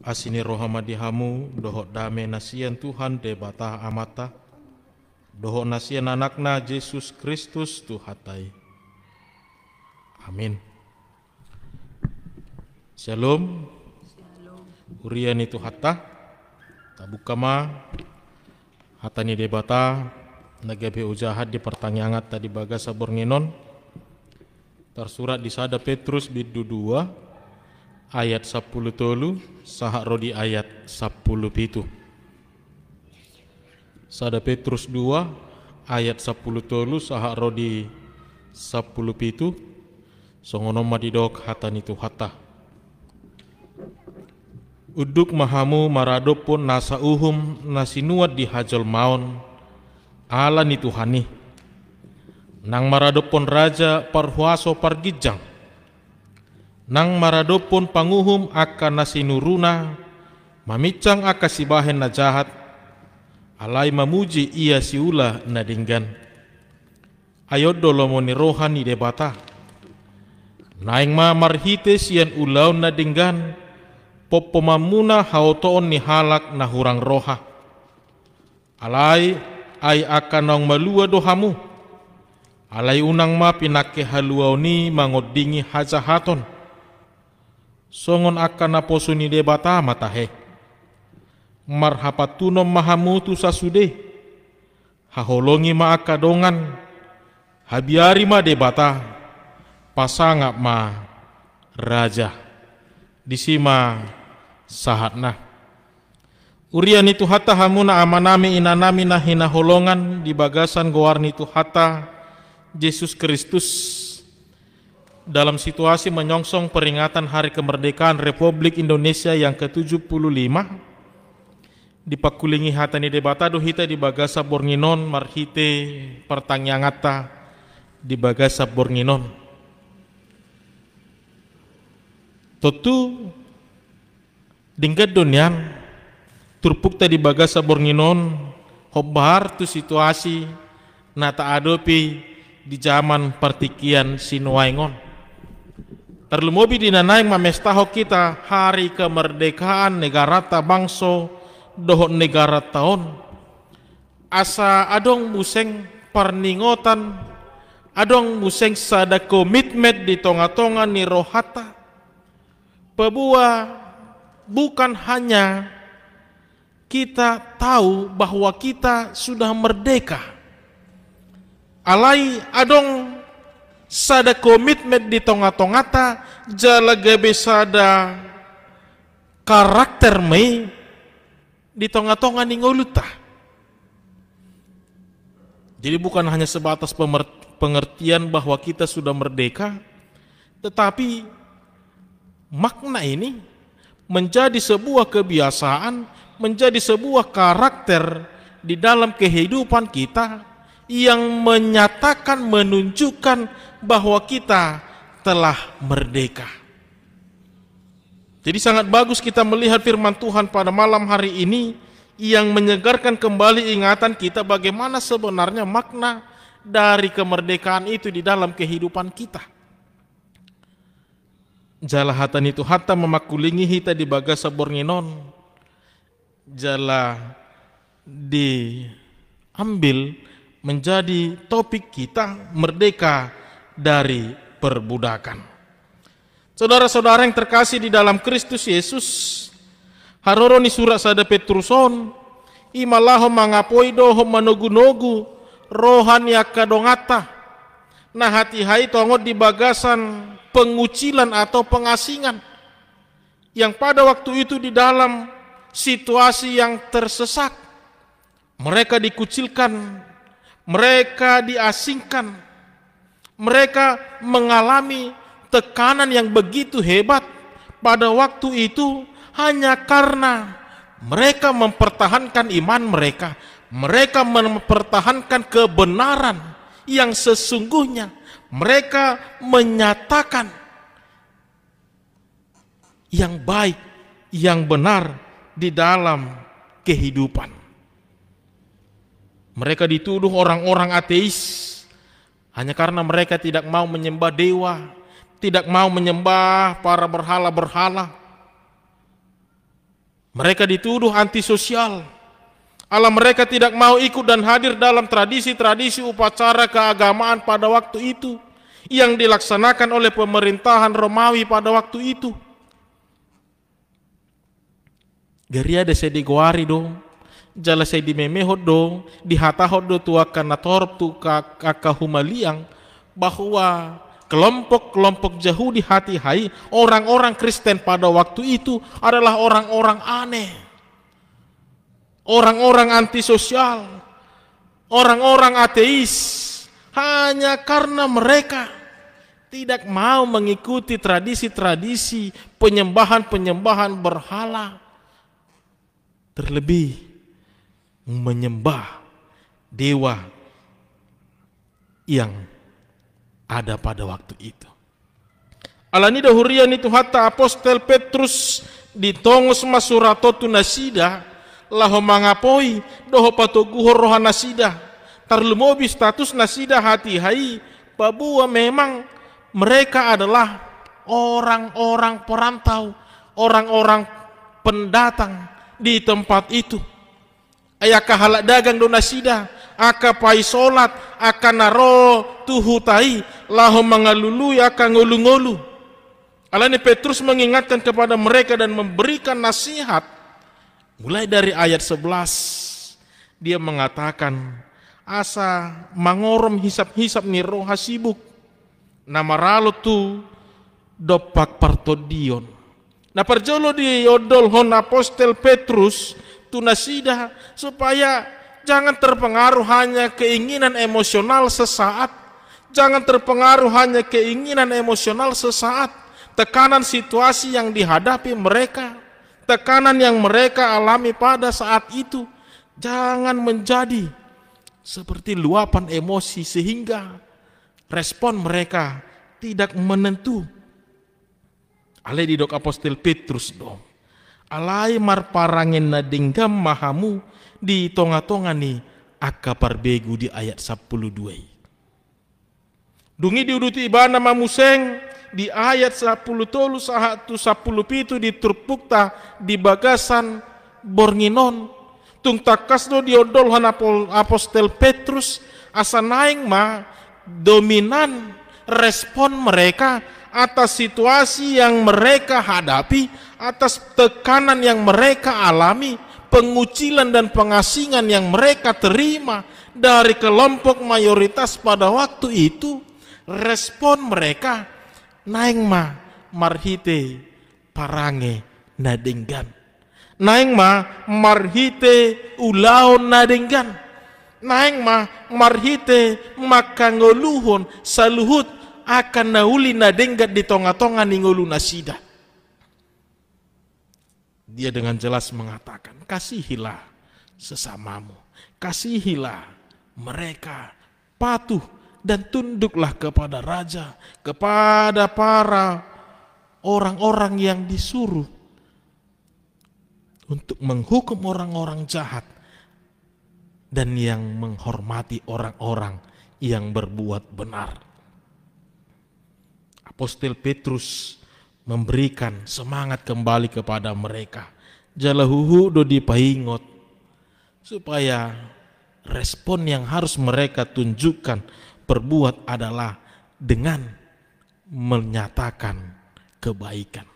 asini rohamadi hamu dohot dame nasian Tuhan de bata amata dohot nasian anakna Yesus Kristus tu hatai amin Shalom, urian itu hatta tabukama hatani debata bata nagabe ujahat di pertanyaan tadi bagas sabor nginon tersurat di sada Petrus bidu 2 ayat 10 tolu sahak rodi ayat 10 pitu Sada Petrus 2 ayat 10 tolu sahak rodi 10 pitu songono madidok hatan itu hatta Uduk mahamu marado pun nasa uhum nasinuat di hajol maon ala ni tuhani nang marado pun raja parhuaso pargijang nang maradopon panguhum akan nasinuruna mamicang akasibahen na jahat alai mamuji ia siula nadinggan ni lomoni rohani debata naing ma ulaw na dinggan, nadinggan popomamuna hautoon ni halak na hurang roha alai ai akanong malua dohamu alai unang ma pinake ni mangodingi hajahaton songon akana posuni de bata matahe. Marhapatuno mahamutu sasude, haholongi ma akadongan, habiari ma de bata, pasangap ma raja, disima sahatna. Urian itu hatta hamuna amanami inanami nahina holongan di bagasan goarni itu hatta Yesus Kristus dalam situasi menyongsong peringatan Hari Kemerdekaan Republik Indonesia yang ke-75 di pakulingi hatani debatado hita di bagasa Borninon marhite pertanyangata di bagasa Borninon. totu dingkat dunia, turpuk tadi bagasa Borninon hobar tu situasi nata adopi di zaman pertikian Sinuwaingon terlumobi dina naik mamestaho kita hari kemerdekaan negara ta bangso dohon negara tahun. Asa adong museng perningotan, adong museng sada komitmen di tonga-tonga ni rohata. Pebua bukan hanya kita tahu bahwa kita sudah merdeka. Alai adong sada komitmen di tonga-tongata jalaga besada karakter mei di tonga-tonga ningoluta. Jadi bukan hanya sebatas pengertian bahwa kita sudah merdeka, tetapi makna ini menjadi sebuah kebiasaan, menjadi sebuah karakter di dalam kehidupan kita yang menyatakan, menunjukkan bahwa kita telah merdeka. Jadi sangat bagus kita melihat firman Tuhan pada malam hari ini yang menyegarkan kembali ingatan kita bagaimana sebenarnya makna dari kemerdekaan itu di dalam kehidupan kita. Jalahatan itu hatta memakulingi hita di bagasa borninon. Jala diambil menjadi topik kita merdeka dari perbudakan. Saudara-saudara yang terkasih di dalam Kristus Yesus, haroroni surat sada Petruson, imalaho mangapoido doho manogu-nogu, rohani akadongata, nah hati hai tongot di bagasan pengucilan atau pengasingan, yang pada waktu itu di dalam situasi yang tersesak, mereka dikucilkan, mereka diasingkan, mereka mengalami tekanan yang begitu hebat pada waktu itu hanya karena mereka mempertahankan iman mereka, mereka mempertahankan kebenaran yang sesungguhnya. Mereka menyatakan yang baik, yang benar di dalam kehidupan. Mereka dituduh orang-orang ateis hanya karena mereka tidak mau menyembah dewa, tidak mau menyembah para berhala-berhala. Mereka dituduh antisosial. Allah mereka tidak mau ikut dan hadir dalam tradisi-tradisi upacara keagamaan pada waktu itu yang dilaksanakan oleh pemerintahan Romawi pada waktu itu. Geria de dong jala sai di meme hodo di hata hodo tua karena torp tu kakak humaliang bahwa kelompok-kelompok Yahudi hati hai orang-orang Kristen pada waktu itu adalah orang-orang aneh orang-orang antisosial orang-orang ateis hanya karena mereka tidak mau mengikuti tradisi-tradisi penyembahan-penyembahan berhala terlebih menyembah dewa yang ada pada waktu itu. Alani dahurian itu hatta apostel Petrus di tongos tunasida nasida laho mangapoi doho patoguhor roha nasida tarlumobi status nasida hati hai babua memang mereka adalah orang-orang perantau orang-orang pendatang di tempat itu aya kahalak dagang sida aka pai solat aka naro tuhu tai laho mangalulu ya aka ngolu alani Petrus mengingatkan kepada mereka dan memberikan nasihat mulai dari ayat 11 dia mengatakan asa mangorom hisap-hisap ni roha sibuk nama ralo tu dopak partodion Nah perjolo di odol hon apostel Petrus tunasida supaya jangan terpengaruh hanya keinginan emosional sesaat jangan terpengaruh hanya keinginan emosional sesaat tekanan situasi yang dihadapi mereka tekanan yang mereka alami pada saat itu jangan menjadi seperti luapan emosi sehingga respon mereka tidak menentu. Ale didok apostel Petrus dong alai mar parangin na dinggam mahamu di tonga-tonga ni akapar begu di ayat 12 dungi diuduti ibana mamuseng di ayat 10 tolu sahatu 10 pitu di turpukta di bagasan borninon tung takas do diodol hanapol apostel Petrus asa naing ma dominan respon mereka atas situasi yang mereka hadapi atas tekanan yang mereka alami, pengucilan dan pengasingan yang mereka terima dari kelompok mayoritas pada waktu itu, respon mereka naeng ma marhite parange nadenggan. naeng ma marhite ulaon nadenggan. naeng ma marhite makangoluhon saluhut akan nauli nadenggat di tonga-tonga ningoluna sida dia dengan jelas mengatakan, kasihilah sesamamu, kasihilah mereka, patuh dan tunduklah kepada raja, kepada para orang-orang yang disuruh untuk menghukum orang-orang jahat dan yang menghormati orang-orang yang berbuat benar. Apostel Petrus memberikan semangat kembali kepada mereka. Jalahuhu dodi pahingot supaya respon yang harus mereka tunjukkan perbuat adalah dengan menyatakan kebaikan.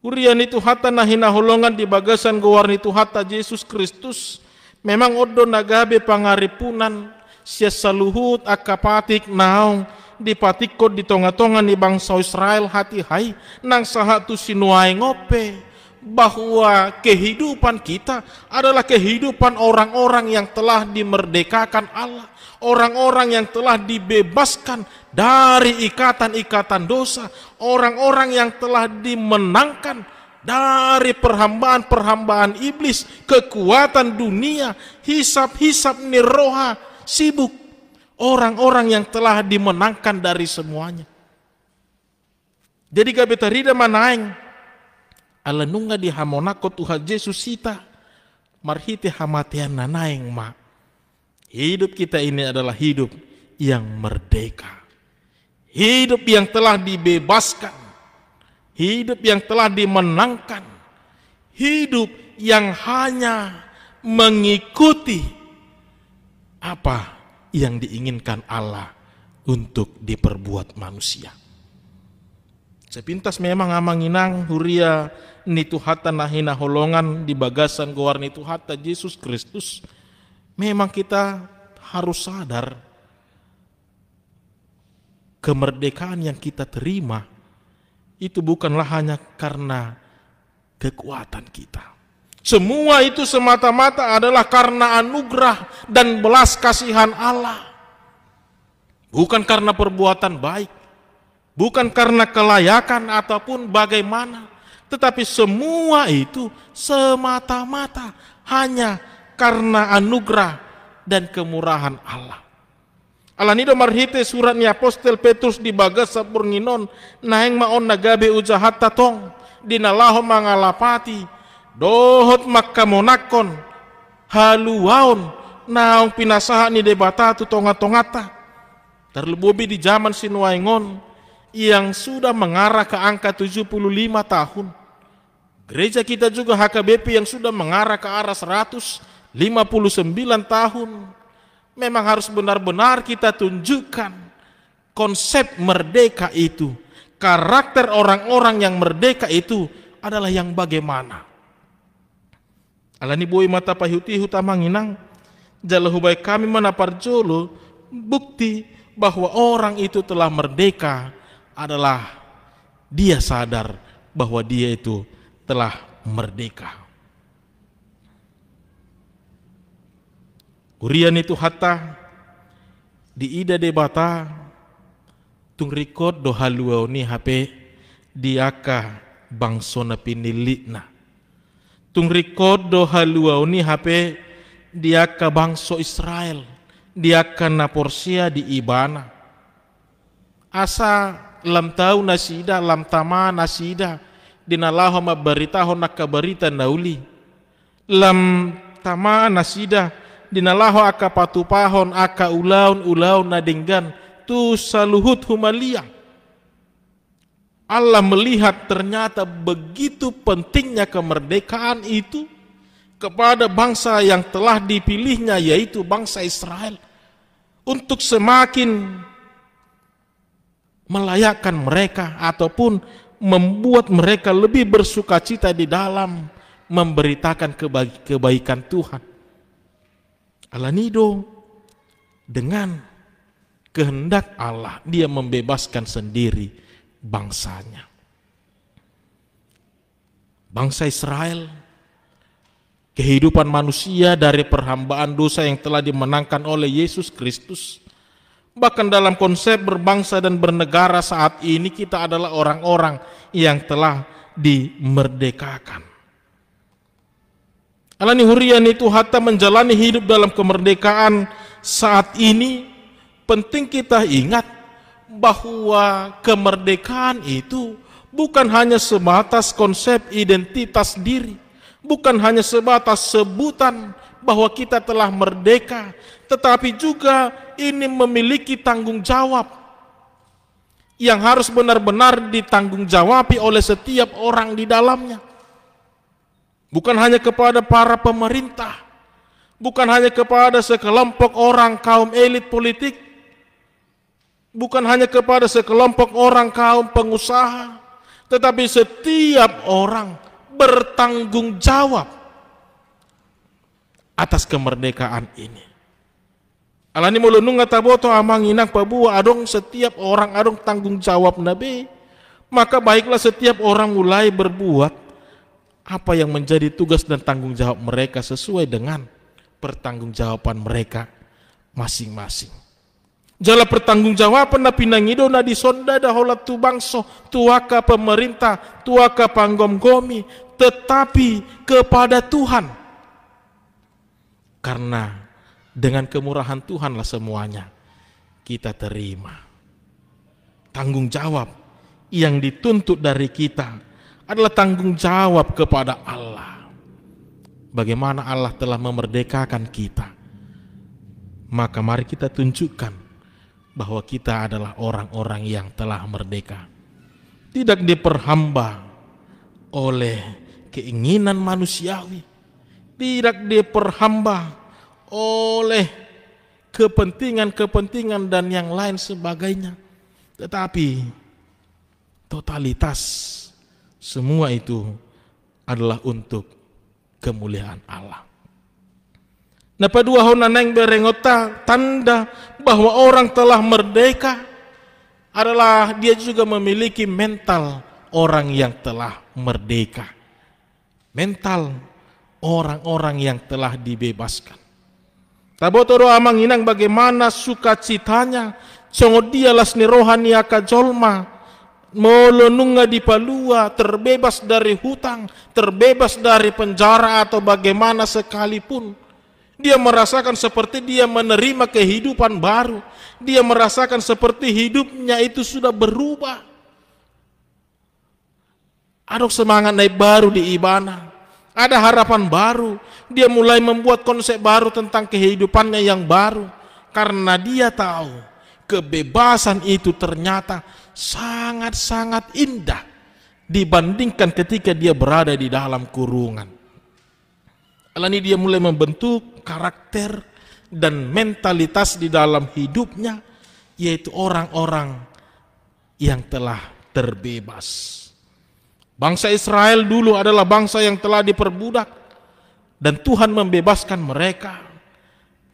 Urian itu hatta nahina holongan di bagasan gowarni itu hatta Yesus Kristus memang odo nagabe pangaripunan sia saluhut akapatik naung dipatikot di tonga nih bangsa Israel hati hai nang sahatu sinuai ngope bahwa kehidupan kita adalah kehidupan orang-orang yang telah dimerdekakan Allah, orang-orang yang telah dibebaskan dari ikatan-ikatan dosa, orang-orang yang telah dimenangkan dari perhambaan-perhambaan iblis, kekuatan dunia, hisap-hisap niroha, sibuk Orang-orang yang telah dimenangkan dari semuanya. Jadi kami rida manaeng. Ala nungga di hamonako Tuhan Yesus sita. Marhiti hamatian nanaeng ma. Hidup kita ini adalah hidup yang merdeka. Hidup yang telah dibebaskan. Hidup yang telah dimenangkan. Hidup yang hanya mengikuti apa yang diinginkan Allah untuk diperbuat manusia. Sepintas memang amanginang huria nitu hata nahina holongan di bagasan goar nitu hata Yesus Kristus. Memang kita harus sadar kemerdekaan yang kita terima itu bukanlah hanya karena kekuatan kita semua itu semata-mata adalah karena anugerah dan belas kasihan Allah. Bukan karena perbuatan baik, bukan karena kelayakan ataupun bagaimana, tetapi semua itu semata-mata hanya karena anugerah dan kemurahan Allah. Alanido marhite suratnya apostel Petrus di bagas sapurninon naeng maon nagabe ujahat tatong dinalaho mangalapati dohot makka monakon haluaon naong pinasaha ni debata tu tonga-tongata terlebih di zaman sinuaingon yang sudah mengarah ke angka 75 tahun gereja kita juga HKBP yang sudah mengarah ke arah 159 tahun memang harus benar-benar kita tunjukkan konsep merdeka itu karakter orang-orang yang merdeka itu adalah yang bagaimana Alani bui mata pahuti huta manginang jalahu baik kami jolo bukti bahwa orang itu telah merdeka adalah dia sadar bahwa dia itu telah merdeka. Kurian itu hatta di ida debata tung record ni HP diaka bangsona pinilitna tung record do haluau ni HP dia ka bangso Israel dia ke porsia di Ibana asa lam tahu nasida lam tama nasida dinalaho ma berita hona kabarita nauli lam tama nasida dinalahu aka patupahon aka ulaun ulaun nadenggan tu saluhut humaliang. Allah melihat ternyata begitu pentingnya kemerdekaan itu kepada bangsa yang telah dipilihnya yaitu bangsa Israel untuk semakin melayakkan mereka ataupun membuat mereka lebih bersukacita di dalam memberitakan kebaikan Tuhan. Alanido dengan kehendak Allah dia membebaskan sendiri bangsanya. Bangsa Israel, kehidupan manusia dari perhambaan dosa yang telah dimenangkan oleh Yesus Kristus. Bahkan dalam konsep berbangsa dan bernegara saat ini kita adalah orang-orang yang telah dimerdekakan. Alani Hurian itu hatta menjalani hidup dalam kemerdekaan saat ini penting kita ingat bahwa kemerdekaan itu bukan hanya sebatas konsep identitas diri, bukan hanya sebatas sebutan bahwa kita telah merdeka, tetapi juga ini memiliki tanggung jawab yang harus benar-benar ditanggung jawabi oleh setiap orang di dalamnya. Bukan hanya kepada para pemerintah, bukan hanya kepada sekelompok orang kaum elit politik, bukan hanya kepada sekelompok orang kaum pengusaha, tetapi setiap orang bertanggung jawab atas kemerdekaan ini. Alani mulunung ngataboto amang inang pabua adong setiap orang adong tanggung jawab Nabi. Maka baiklah setiap orang mulai berbuat apa yang menjadi tugas dan tanggung jawab mereka sesuai dengan pertanggungjawaban mereka masing-masing. Jala pertanggungjawaban na dona di sonda dahola tu bangso, tuaka pemerintah, tuaka panggom gomi. tetapi kepada Tuhan. Karena dengan kemurahan Tuhanlah semuanya kita terima. Tanggung jawab yang dituntut dari kita adalah tanggung jawab kepada Allah. Bagaimana Allah telah memerdekakan kita. Maka mari kita tunjukkan bahwa kita adalah orang-orang yang telah merdeka. Tidak diperhamba oleh keinginan manusiawi, tidak diperhamba oleh kepentingan-kepentingan dan yang lain sebagainya. Tetapi totalitas semua itu adalah untuk kemuliaan Allah. Napa dua hona neng berengota tanda bahwa orang telah merdeka adalah dia juga memiliki mental orang yang telah merdeka. Mental orang-orang yang telah dibebaskan. Tabotoro amanginang bagaimana sukacitanya songo dialas ni rohani akajolma molonunga di palua terbebas dari hutang, terbebas dari penjara atau bagaimana sekalipun dia merasakan seperti dia menerima kehidupan baru. Dia merasakan seperti hidupnya itu sudah berubah. Ada semangat naik baru di Ibana. Ada harapan baru. Dia mulai membuat konsep baru tentang kehidupannya yang baru. Karena dia tahu kebebasan itu ternyata sangat-sangat indah dibandingkan ketika dia berada di dalam kurungan. Alani dia mulai membentuk karakter dan mentalitas di dalam hidupnya yaitu orang-orang yang telah terbebas. Bangsa Israel dulu adalah bangsa yang telah diperbudak dan Tuhan membebaskan mereka.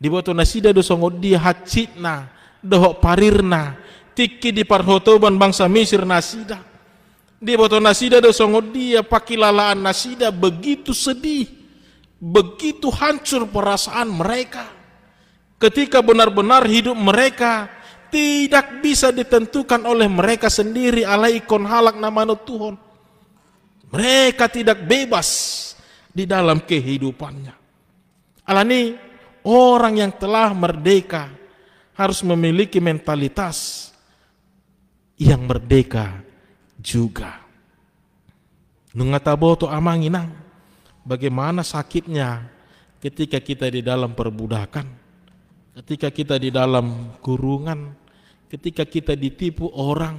Di batu nasida dosongodi hacitna, dohok parirna, tiki di parhotoban bangsa Mesir nasida. Di batu nasida dosongodi pakilalaan nasida begitu sedih begitu hancur perasaan mereka ketika benar-benar hidup mereka tidak bisa ditentukan oleh mereka sendiri alaikon halak nama Tuhan mereka tidak bebas di dalam kehidupannya alani orang yang telah merdeka harus memiliki mentalitas yang merdeka juga nungataboto amanginang bagaimana sakitnya ketika kita di dalam perbudakan, ketika kita di dalam kurungan, ketika kita ditipu orang,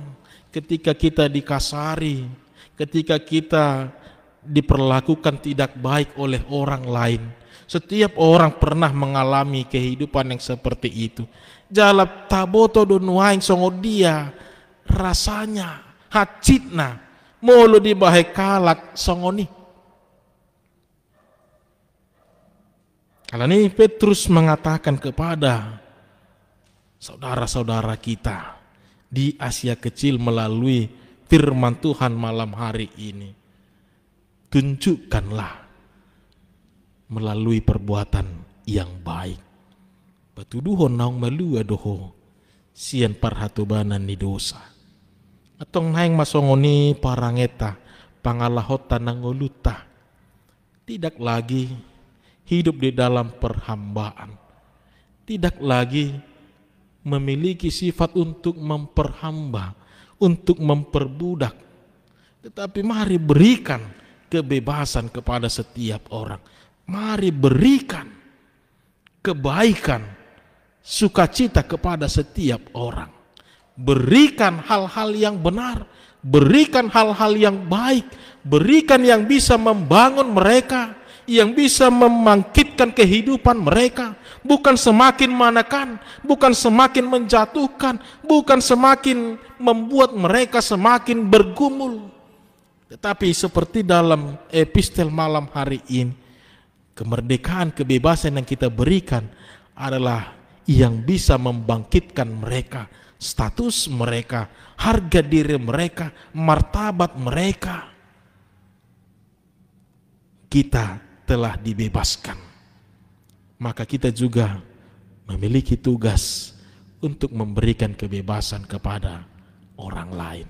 ketika kita dikasari, ketika kita diperlakukan tidak baik oleh orang lain. Setiap orang pernah mengalami kehidupan yang seperti itu. Jalap taboto donuain songodia rasanya hacitna molo di kalak songoni Kalau ini Petrus mengatakan kepada saudara-saudara kita di Asia Kecil melalui firman Tuhan malam hari ini. Tunjukkanlah melalui perbuatan yang baik. Patuduhon naung malua adoho sian parhatubanan ni dosa. Atong naeng masongoni parangeta pangalahota nangoluta. Tidak lagi hidup di dalam perhambaan. Tidak lagi memiliki sifat untuk memperhamba, untuk memperbudak. Tetapi mari berikan kebebasan kepada setiap orang. Mari berikan kebaikan, sukacita kepada setiap orang. Berikan hal-hal yang benar, berikan hal-hal yang baik, berikan yang bisa membangun mereka yang bisa membangkitkan kehidupan mereka, bukan semakin menekan, bukan semakin menjatuhkan, bukan semakin membuat mereka semakin bergumul. Tetapi seperti dalam epistel malam hari ini, kemerdekaan, kebebasan yang kita berikan adalah yang bisa membangkitkan mereka, status mereka, harga diri mereka, martabat mereka. Kita telah dibebaskan. Maka kita juga memiliki tugas untuk memberikan kebebasan kepada orang lain.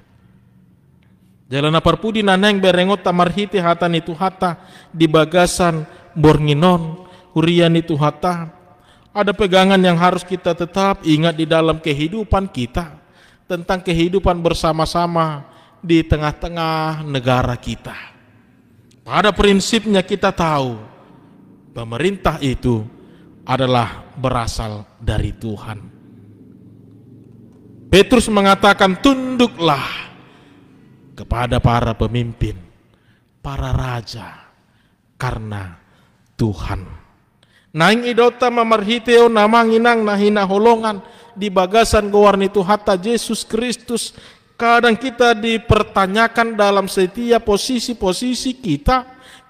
Jalan Aparpudi naneng berengot tamarhiti hatan itu hata di bagasan Borginon hurian itu hata. Ada pegangan yang harus kita tetap ingat di dalam kehidupan kita tentang kehidupan bersama-sama di tengah-tengah negara kita pada prinsipnya kita tahu pemerintah itu adalah berasal dari Tuhan. Petrus mengatakan tunduklah kepada para pemimpin, para raja, karena Tuhan. Naing idota mamarhiteo namanginang nahina holongan di bagasan gowarni Tuhan hatta Yesus Kristus Kadang kita dipertanyakan dalam setiap posisi-posisi kita.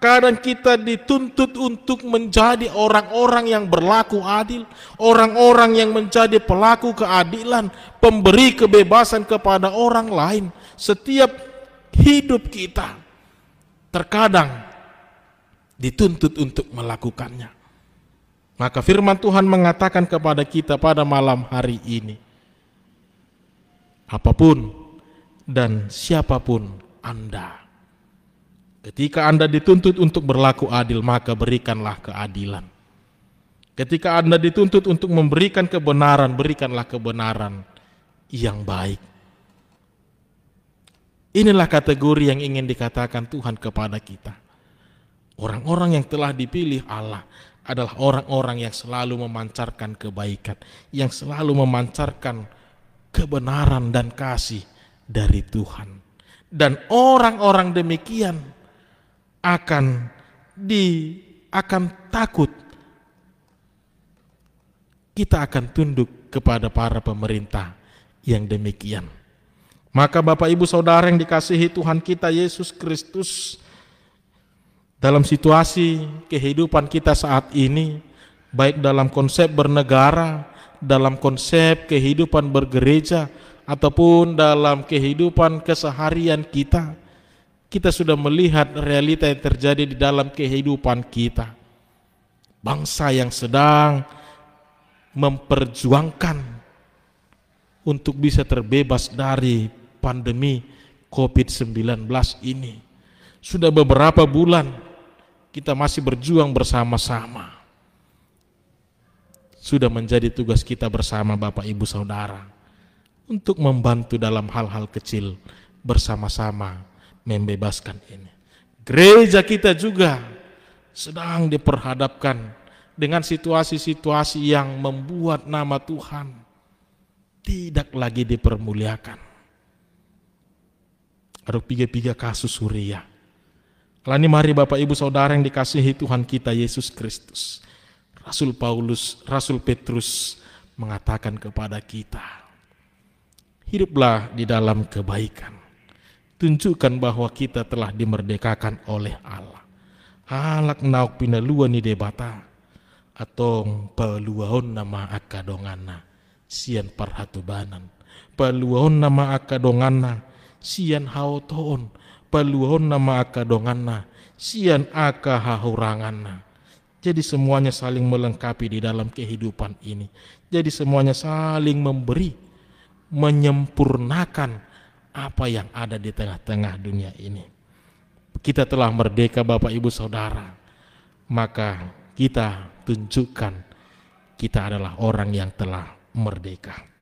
Kadang kita dituntut untuk menjadi orang-orang yang berlaku adil, orang-orang yang menjadi pelaku keadilan, pemberi kebebasan kepada orang lain. Setiap hidup kita terkadang dituntut untuk melakukannya. Maka firman Tuhan mengatakan kepada kita pada malam hari ini, apapun dan siapapun Anda. Ketika Anda dituntut untuk berlaku adil, maka berikanlah keadilan. Ketika Anda dituntut untuk memberikan kebenaran, berikanlah kebenaran yang baik. Inilah kategori yang ingin dikatakan Tuhan kepada kita. Orang-orang yang telah dipilih Allah adalah orang-orang yang selalu memancarkan kebaikan, yang selalu memancarkan kebenaran dan kasih dari Tuhan. Dan orang-orang demikian akan di akan takut. Kita akan tunduk kepada para pemerintah yang demikian. Maka Bapak Ibu Saudara yang dikasihi Tuhan kita Yesus Kristus dalam situasi kehidupan kita saat ini baik dalam konsep bernegara, dalam konsep kehidupan bergereja ataupun dalam kehidupan keseharian kita, kita sudah melihat realita yang terjadi di dalam kehidupan kita. Bangsa yang sedang memperjuangkan untuk bisa terbebas dari pandemi COVID-19 ini. Sudah beberapa bulan kita masih berjuang bersama-sama. Sudah menjadi tugas kita bersama Bapak Ibu Saudara untuk membantu dalam hal-hal kecil bersama-sama membebaskan ini. Gereja kita juga sedang diperhadapkan dengan situasi-situasi yang membuat nama Tuhan tidak lagi dipermuliakan. Ada tiga-tiga kasus Suriah. Lani mari Bapak Ibu Saudara yang dikasihi Tuhan kita Yesus Kristus. Rasul Paulus, Rasul Petrus mengatakan kepada kita, hiduplah di dalam kebaikan. Tunjukkan bahwa kita telah dimerdekakan oleh Allah. Halak nauk pinalua ni debata atau paluahon nama akadongana sian perhatubanan, Paluahon nama akadongana sian haotoon. Paluahon nama akadongana sian akahahurangana. Jadi semuanya saling melengkapi di dalam kehidupan ini. Jadi semuanya saling memberi menyempurnakan apa yang ada di tengah-tengah dunia ini. Kita telah merdeka Bapak Ibu Saudara. Maka kita tunjukkan kita adalah orang yang telah merdeka.